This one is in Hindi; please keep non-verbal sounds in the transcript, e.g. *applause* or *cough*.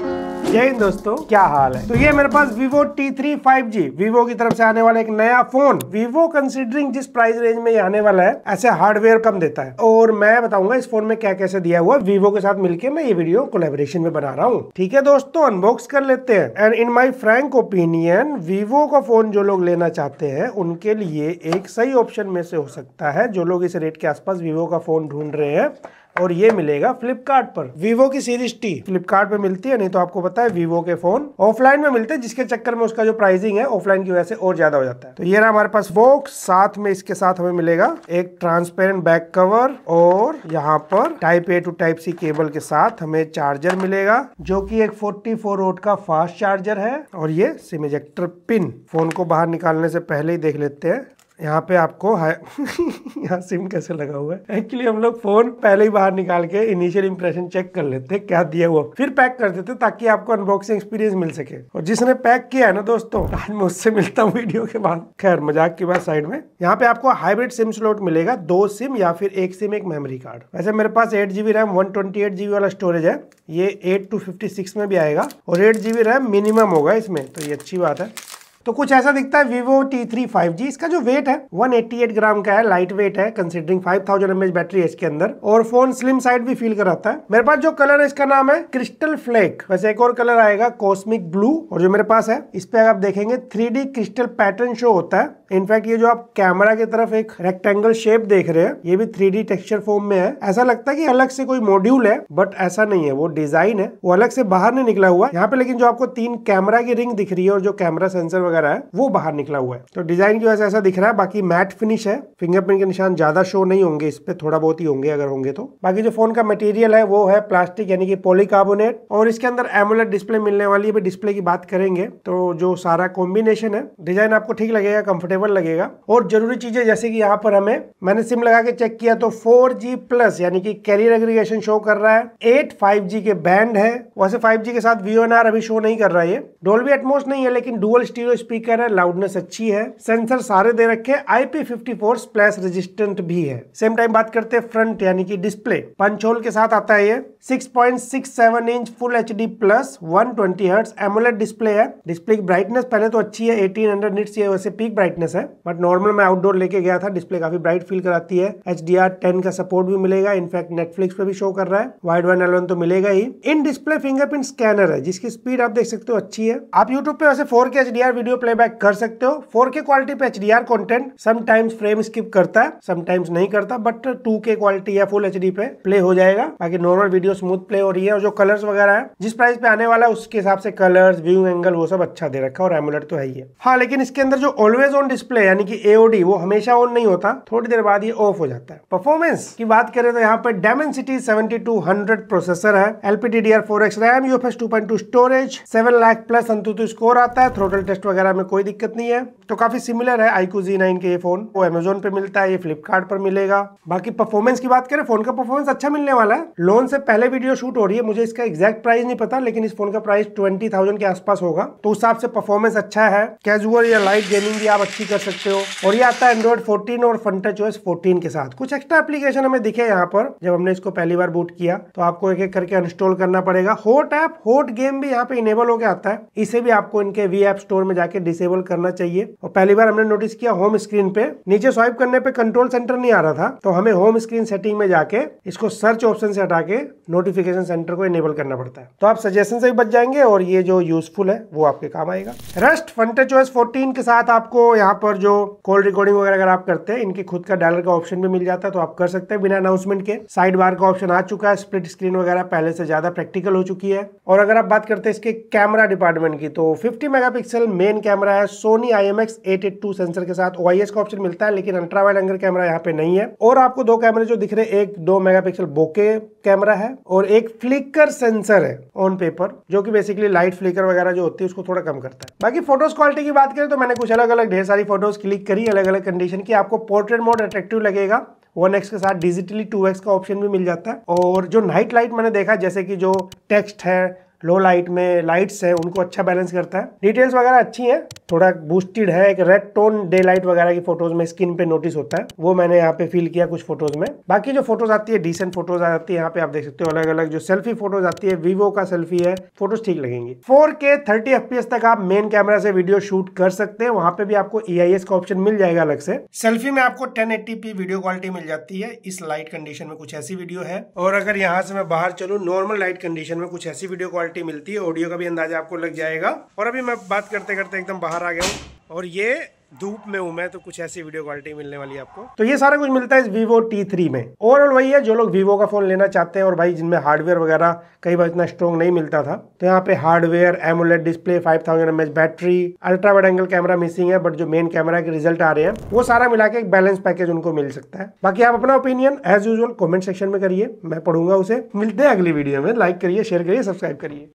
जय हिंद दोस्तों क्या हाल है तो ये मेरे पास Vivo T3 5G Vivo की तरफ से आने वाला एक नया फोन Vivo कंसिडरिंग जिस प्राइस रेंज में ये आने वाला है ऐसे हार्डवेयर कम देता है और मैं बताऊंगा इस फोन में क्या कैसे दिया हुआ Vivo के साथ मिलके मैं ये वीडियो कोलेबोरेशन में बना रहा हूँ ठीक है दोस्तों अनबॉक्स कर लेते हैं and in my frank opinion Vivo का फोन जो लोग लेना चाहते है उनके लिए एक सही ऑप्शन में से हो सकता है जो लोग इस रेट के आसपास वीवो का फोन ढूंढ रहे हैं और ये मिलेगा फ्लिपकार्ट पर वीवो की सीरीज टी फ्लिपकार्ट मिलती है नहीं तो आपको पता है वीवो के फोन ऑफलाइन में मिलते हैं जिसके चक्कर में उसका जो प्राइसिंग है ऑफलाइन की वजह से और ज्यादा हो जाता है तो ये रहा हमारे पास वोक साथ में इसके साथ हमें मिलेगा एक ट्रांसपेरेंट बैक कवर और यहाँ पर type A to type C cable के साथ हमें चार्जर मिलेगा जो की एक फोर्टी फोर का फास्ट चार्जर है और ये सिमेजेक्टर पिन फोन को बाहर निकालने से पहले ही देख लेते हैं यहाँ पे आपको *laughs* यहाँ सिम कैसे लगा हुआ है एक्चुअली हम लोग फोन पहले ही बाहर निकाल के इनिशियल इंप्रेशन चेक कर लेते क्या दिया हुआ फिर पैक कर देते ताकि आपको अनबॉक्सिंग एक्सपीरियंस मिल सके और जिसने पैक किया है ना दोस्तों *laughs* आज मैं उससे मिलता हूँ वीडियो के बाद खैर मजाक की बात साइड में यहाँ पे आपको हाइब्रिड सिम स्लोट मिलेगा दो सिम या फिर एक सिम एक मेमोरी कार्ड वैसे मेरे पास eight GB RAM one twenty eight GB वाला स्टोरेज है ये एट टू फिफ्टी सिक्स में भी आएगा और एट जीबी रैम मिनिमम होगा इसमें तो ये अच्छी बात है तो कुछ ऐसा दिखता है vivo T3 5G इसका जो वेट है 188 ग्राम का है लाइट वेट है कंसिडरिंग 5000 थाउजेंड बैटरी है इसके अंदर और फोन स्लिम साइड भी फील कराता है मेरे पास जो कलर है इसका नाम है क्रिस्टल फ्लेक वैसे एक और कलर आएगा कॉस्मिक ब्लू और जो मेरे पास है इस पे आप देखेंगे थ्री क्रिस्टल पैटर्न शो होता है इनफैक्ट ये जो आप कैमरा की तरफ एक रेक्टेंगल शेप देख रहे हैं ये भी थ्री टेक्सचर फॉर्म में है ऐसा लगता है कि अलग से कोई मॉड्यूल है बट ऐसा नहीं है वो डिजाइन है वो अलग से बाहर नहीं निकला हुआ यहाँ पे लेकिन जो आपको तीन कैमरा की रिंग दिख रही है और जो कैमरा सेंसर वगैरह है वो बाहर निकला हुआ है तो डिजाइन की वजह से ऐसा दिख रहा है बाकी मैट फिनिश है फिंगरप्रिंट के निशान ज्यादा शो नहीं होंगे इस पे थोड़ा बहुत ही होंगे अगर होंगे तो बाकी जो फोन का मटेरियल है वो है प्लास्टिक यानी कि पॉलीकार्बोनेट और इसके अंदर एमुलेट डिस्प्ले मिलने वाली है डिस्प्ले की बात करेंगे तो जो सारा कॉम्बिनेशन है डिजाइन आपको ठीक लगेगा कंफर्टेबल अवेलेबल लगेगा और जरूरी चीजें जैसे कि यहाँ पर हमें मैंने सिम लगा के चेक किया तो 4G प्लस यानी कि कैरियर एग्रीगेशन शो कर रहा है एट फाइव के बैंड है वैसे 5G के साथ वी अभी शो नहीं कर रहा है डोल भी एटमोस नहीं है लेकिन डुअल स्टीरियो स्पीकर है लाउडनेस अच्छी है सेंसर सारे दे रखे आई पी फिफ्टी रेजिस्टेंट भी है सेम टाइम बात करते हैं फ्रंट यानी कि डिस्प्ले पंचोल के साथ आता है ये 6.67 inch full H D plus one twenty hertz AMOLED display है डिस्प्ले की ब्राइटनेस पहले तो अच्छी है 1800 हंड्रेड निट्स ये वैसे पीक ब्राइटनेस ब्राइटनेस है बट नॉर्मल मैं आउटडोर लेके गया था डिस्प्ले काफी ब्राइट फील कराती है एच डी आर टेन का सपोर्ट भी मिलेगा इनफैक्ट नेटफ्लिक्स पे भी शो कर रहा है वाइड वन एलेवन तो मिलेगा ही इन डिस्प्ले फिंगरप्रिंट स्कैनर है जिसकी स्पीड आप देख सकते हो अच्छी है आप यूट्यूब पे वैसे four K H D R video playback कर सकते हो फोर के क्वालिटी पे H D R content sometimes frame skip करता है समटाइम्स नहीं करता बट टू के क्वालिटी या फुल एच डी पे प्ले हो जाएगा बाकी नॉर्मल वीडियो स्मूथ प्ले हो रही है और जो कलर्स वगैरह है जिस प्राइस पे आने वाला है उसके हिसाब से कलर्स व्यू एंगल वो सब अच्छा दे रखा है और एमुलेट तो है ही है हाँ लेकिन इसके अंदर जो ऑलवेज ऑन डिस्प्ले यानी कि एओडी वो हमेशा ऑन नहीं होता थोड़ी देर बाद ये ऑफ हो जाता है परफॉर्मेंस की बात करें तो यहाँ पे डायमेंसिटी सिटी प्रोसेसर है four X RAM two 2.2 storage seven lakh plus AnTuTu score आता है थ्रोटल टेस्ट वगैरह में कोई दिक्कत नहीं है तो काफी सिमिलर है आईकू जी नाइन के ये फोन वो अमेजोन पे मिलता है ये फ्लिपकार्ट पर मिलेगा बाकी परफॉर्मेंस की बात करें फोन का परफॉर्मेंस अच्छा मिलने वाला है लोन से पहले वीडियो शूट हो रही है मुझे इसका एग्जैक्ट प्राइस नहीं पता लेकिन इस फोन का प्राइस ट्वेंटी के आसपास होगा तो उस हिसाब से परफॉर्मेंस अच्छा है कैजुअल या लाइट गेमिंग भी आप अच्छी कर सकते हो और ये आता है एंड्रॉइड फोर्टीन और फंटा टच 14 के साथ कुछ एक्स्ट्रा एप्लीकेशन हमें दिखे यहाँ पर जब हमने इसको पहली बार बूट किया तो आपको एक एक करके इंस्टॉल करना पड़ेगा होट ऐप होट गेम भी यहाँ पे इनेबल होकर आता है इसे भी आपको इनके वी एप स्टोर में जाके डिसेबल करना चाहिए और पहली बार हमने नोटिस किया होम स्क्रीन पे नीचे स्वाइप करने पे कंट्रोल सेंटर नहीं आ रहा था तो हमें होम स्क्रीन सेटिंग में जाके इसको सर्च ऑप्शन से हटा के नोटिफिकेशन सेंटर को इनेबल करना पड़ता है तो आप सजेशन से भी बच जाएंगे और ये जो यूजफुल है वो आपके काम आएगा रेस्ट फंटे चॉइस 14 के साथ आपको यहाँ यहाँ पर जो कॉल रिकॉर्डिंग वगैरह अगर आप करते हैं इनके खुद का डायलर का ऑप्शन भी मिल जाता है तो आप कर सकते हैं बिना अनाउंसमेंट के साइड बार का ऑप्शन आ चुका है स्प्लिट स्क्रीन वगैरह पहले से ज्यादा प्रैक्टिकल हो चुकी है और अगर आप बात करते हैं इसके कैमरा डिपार्टमेंट की तो फिफ्टी मेगा मेन कैमरा है सोनी आई एम सेंसर के साथ ओ का ऑप्शन मिलता है लेकिन अल्ट्रावाइड एंगल कैमरा यहाँ पे नहीं है और आपको दो कैमरे जो दिख रहे हैं एक दो मेगा बोके कैमरा है और एक फ्लिकर सेंसर है ऑन पेपर जो कि बेसिकली लाइट फ्लिकर वगैरह जो होती है उसको थोड़ा कम करता है बाकी फोटोज क्वालिटी की बात करें तो मैंने कुछ अलग अलग ढेर सारी फोटोज क्लिक करी अलग अलग कंडीशन की आपको पोर्ट्रेट मोड अट्रेक्टिव लगेगा वन एक्स के साथ डिजिटली टू एक्स का ऑप्शन भी मिल जाता है और जो नाइट लाइट मैंने देखा जैसे कि जो टेक्स्ट है लो लाइट में लाइट्स हैं उनको अच्छा बैलेंस करता है डिटेल्स वगैरह अच्छी हैं थोड़ा बूस्टेड है एक रेड टोन डे लाइट वगैरह की फोटोज में स्किन पे नोटिस होता है वो मैंने यहाँ पे फील किया कुछ फोटोज में बाकी जो फोटोज आती है डिसेंट फोटोज आ जाती है यहाँ पे आप देख सकते हो अलग अलग जो सेल्फी फोटोज आती है वीवो का सेल्फी है फोटोज ठीक लगेंगी फोर के थर्टी तक आप मेन कैमरा से वीडियो शूट कर सकते हैं वहां पे भी आपको ई का ऑप्शन मिल जाएगा अलग से सेल्फी में आपको टेन वीडियो क्वालिटी मिल जाती है इस लाइट कंडीशन में कुछ ऐसी वीडियो है और अगर यहाँ से मैं बाहर चलू नॉर्मल लाइट कंडीशन में कुछ ऐसी वीडियो क्वालिटी क्वालिटी मिलती है ऑडियो का भी अंदाजा आपको लग जाएगा और अभी मैं बात करते करते एकदम बाहर आ गया हूँ और ये धूप में हूं मैं तो कुछ ऐसी वीडियो क्वालिटी मिलने वाली है आपको तो ये सारा कुछ मिलता है इस वीवो T3 में ओवरऑल वही है जो लोग वीवो का फोन लेना चाहते हैं और भाई जिनमें हार्डवेयर वगैरह कई बार इतना स्ट्रॉन्ग नहीं मिलता था तो यहाँ पे hardware AMOLED display five thousand battery ultra wide angle camera missing है बट जो मेन कैमरा के रिजल्ट आ रहे हैं वो सारा मिला के एक बैलेंस पैकेज उनको मिल सकता है बाकी आप अपना opinion as usual comment section में करिए मैं पढ़ूंगा उसे मिलते हैं अगली वीडियो में लाइक करिए शेयर करिए सब्सक्राइब करिए